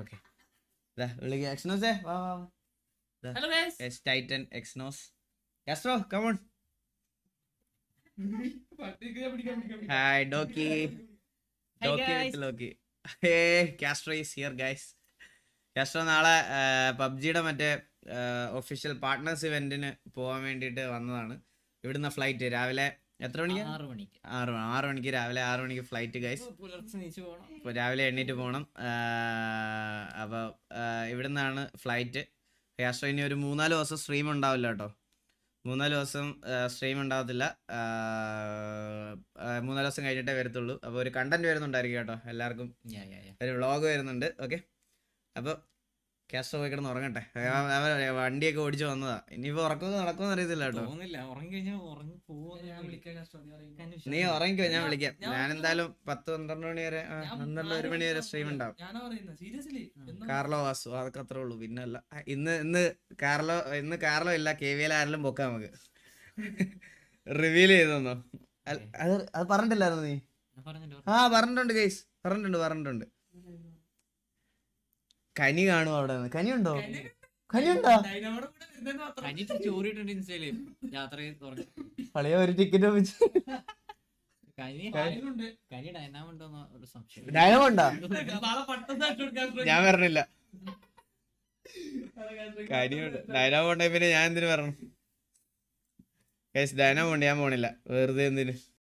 okay വിളിക്കുക എക്സ്നോസേ വാ വാ ഹലോ ഗൈസ് എസ് ടൈറ്റൻ എക്സ്നോസ് കാസ്ട്രോ കമോൺ ഹായ് ഡോക്കി ഡോക്കി with Loki hey Castro is here guys Castro നാളെ പബ്ജിയുടെ മറ്റേ ഒഫീഷ്യൽ പാർട്ട്നേഴ്സ് ഇവന്റിന് പോകാൻ വേണ്ടിയിട്ട് വന്നതാണ് ഇവിടുന്ന് ഫ്ലൈറ്റ് രാവിലെ എത്ര മണിക്ക് ആറ് മണിക്ക് ആറ് മണിക്ക് രാവിലെ ആറ് മണിക്ക് ഫ്ലൈറ്റ് ഗൈസ് പുലർച്ചെ പോകണം രാവിലെ എണ്ണീറ്റ് പോകണം അപ്പോൾ ഇവിടെ നിന്നാണ് ഫ്ലൈറ്റ് യാത്ര ഇനി ഒരു മൂന്നാല് ദിവസം സ്ട്രീം ഉണ്ടാവില്ല കേട്ടോ മൂന്നാല് ദിവസം സ്ട്രീം ഉണ്ടാവത്തില്ല മൂന്നാല് ദിവസം കഴിഞ്ഞിട്ടേ വരത്തുള്ളൂ അപ്പോൾ ഒരു കണ്ടന്റ് വരുന്നുണ്ടായിരിക്കും കേട്ടോ എല്ലാവർക്കും ഒരു വ്ളോഗ് വരുന്നുണ്ട് ഓക്കെ അപ്പോൾ കാസ്ട്രോ പോയി കിടന്ന് ഉറങ്ങട്ടെ വണ്ടിയൊക്കെ ഓടിച്ചു വന്നതാ ഇനിയിപ്പോ ഉറക്കൊന്നും നടക്കുമെന്ന് അറിയത്തില്ല കേട്ടോ നീ ഉറങ്ങിക്കോ ഞാൻ വിളിക്കാം ഞാൻ പത്ത് പന്ത്രണ്ട് മണി വരെ പന്ത്രണ്ട് ഒരു മണി വരെ സ്ട്രീം ഉണ്ടാവും കാർലോ വാസു അതൊക്കെ അത്രേ ഉള്ളൂ പിന്നല്ല ഇന്ന് ഇന്ന് കാർലോ ഇന്ന് കാർലോ ഇല്ല കെ വി എൽ ആരെല്ലാം പൊക്കാം നമുക്ക് റിവീൽ ചെയ്തോ അത് അത് പറഞ്ഞിട്ടില്ലായിരുന്നു നീ ആ പറഞ്ഞിട്ടുണ്ട് ഗൈസ് പറഞ്ഞിട്ടുണ്ട് പറഞ്ഞിട്ടുണ്ട് കനി കാണും അവിടെ നിന്ന് കനി ഉണ്ടോ പഴയ ഒരു ടിക്കറ്റ് വെച്ച് ഞാൻ പറഞ്ഞില്ല കാര്യമുണ്ട് ഡയനമുണ്ടെ പിന്നെ ഞാൻ എന്തിനു പറഞ്ഞു ഡയനമുണ്ട് ഞാൻ പോണില്ല വെറുതെ എന്തിനു